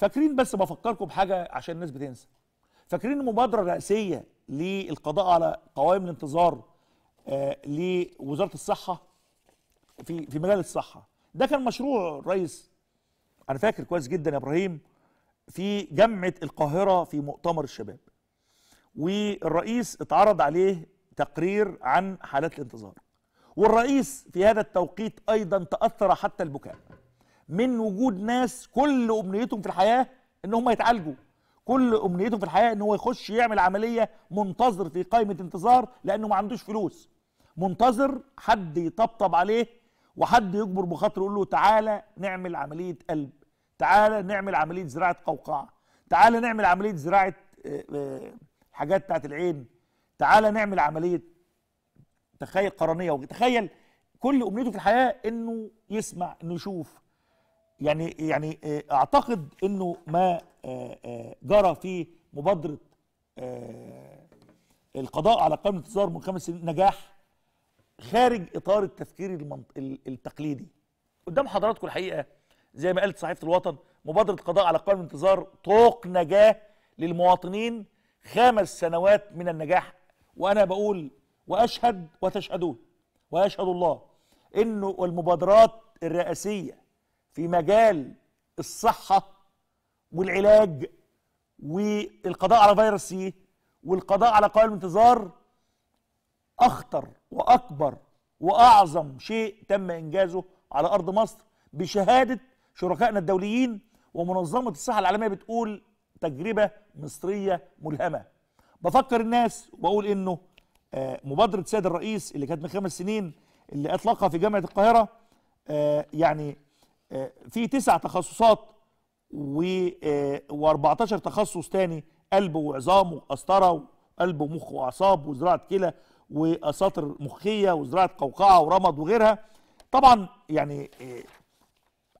فاكرين بس بفكركم بحاجه عشان الناس بتنسى فاكرين المبادره الرئاسيه للقضاء على قوائم الانتظار آه لوزاره الصحه في في مجال الصحه ده كان مشروع الرئيس انا فاكر كويس جدا يا ابراهيم في جامعه القاهره في مؤتمر الشباب والرئيس اتعرض عليه تقرير عن حالات الانتظار والرئيس في هذا التوقيت ايضا تاثر حتى البكاء من وجود ناس كل امنيتهم في الحياه ان هم يتعالجوا كل امنيته في الحياه ان هو يخش يعمل عمليه منتظر في قائمه انتظار لانه ما عندوش فلوس منتظر حد يطبطب عليه وحد يجبر بخاطره يقول له تعالى نعمل عمليه قلب تعالى نعمل عمليه زراعه قوقعه تعالى نعمل عمليه زراعه آه، آه، حاجات بتاعت العين تعالى نعمل عمليه تخيل قرنيه تخيل كل امنيته في الحياه انه يسمع انه يشوف يعني يعني آه، اعتقد انه ما آه، آه، جرى في مبادره القضاء على قانون الانتظار من خمس سنين نجاح خارج اطار التفكير المنط... التقليدي قدام حضراتكم الحقيقه زي ما قالت صحيفه الوطن مبادره القضاء على قانون الانتظار طوق نجاه للمواطنين خمس سنوات من النجاح وانا بقول واشهد وتشهدون ويشهد الله انه المبادرات الرئاسيه في مجال الصحة والعلاج والقضاء على فيروس سي والقضاء على قوائم الانتظار أخطر وأكبر وأعظم شيء تم إنجازه على أرض مصر بشهادة شركائنا الدوليين ومنظمة الصحة العالمية بتقول تجربة مصرية ملهمة بفكر الناس وبقول إنه آه، مبادرة سيد الرئيس اللي كانت من خمس سنين اللي أطلقها في جامعة القاهرة آه، يعني آه، في تسع تخصصات و14 آه، تخصص تاني قلب وعظام وقسطره وقلب ومخ واعصاب وزراعه كلى واساطر مخيه وزراعه قوقعه ورمض وغيرها طبعا يعني آه،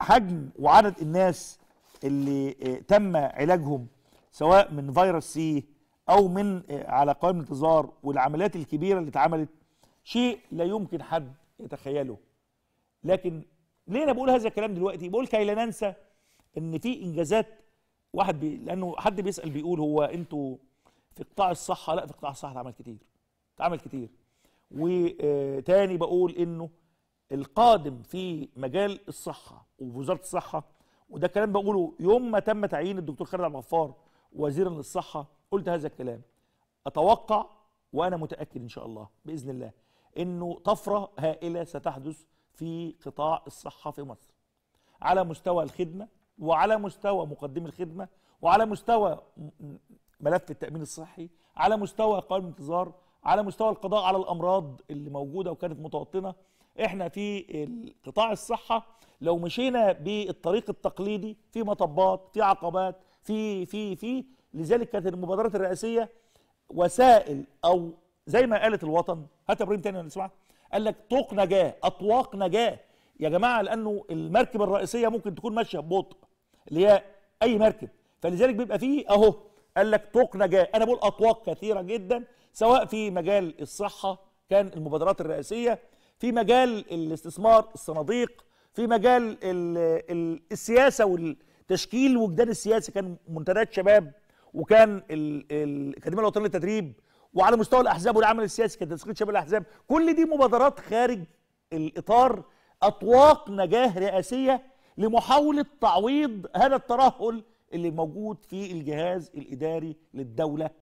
حجم وعدد الناس اللي تم علاجهم سواء من فيروس سي او من على قوائم الانتظار والعمليات الكبيره اللي اتعملت شيء لا يمكن حد يتخيله لكن ليه انا بقول هذا الكلام دلوقتي بقول كي لا ننسى ان في انجازات واحد بي لانه حد بيسال بيقول هو انتوا في قطاع الصحه لا في قطاع الصحه اتعمل كتير اتعمل كتير وتاني بقول انه القادم في مجال الصحه ووزاره الصحه وده كلام بقوله يوم ما تم تعيين الدكتور خالد عبد الغفار وزيرا للصحه قلت هذا الكلام اتوقع وانا متاكد ان شاء الله باذن الله انه طفره هائله ستحدث في قطاع الصحه في مصر على مستوى الخدمه وعلى مستوى مقدمي الخدمه وعلى مستوى ملف التامين الصحي على مستوى قوائم الانتظار على مستوى القضاء على الامراض اللي موجوده وكانت متوطنه احنا في قطاع الصحه لو مشينا بالطريق التقليدي في مطبات في عقبات في في في لذلك كانت المبادرات الرئاسيه وسائل او زي ما قالت الوطن هات ابراهيم تاني لو سمحت قال لك طوق نجاه اطواق نجاه يا جماعه لانه المركب الرئيسيه ممكن تكون ماشيه ببطء اللي هي اي مركب فلذلك بيبقى فيه اهو قال لك طوق نجاه انا بقول اطواق كثيره جدا سواء في مجال الصحه كان المبادرات الرئاسيه في مجال الاستثمار الصناديق في مجال الـ الـ السياسه والتشكيل وجدان السياسي كان منتديات شباب وكان الأكاديمية الوطنية للتدريب وعلى مستوى الاحزاب والعمل السياسي كتنسيق شباب الاحزاب كل دي مبادرات خارج الاطار اطواق نجاه رئاسيه لمحاوله تعويض هذا الترهل اللي موجود في الجهاز الاداري للدوله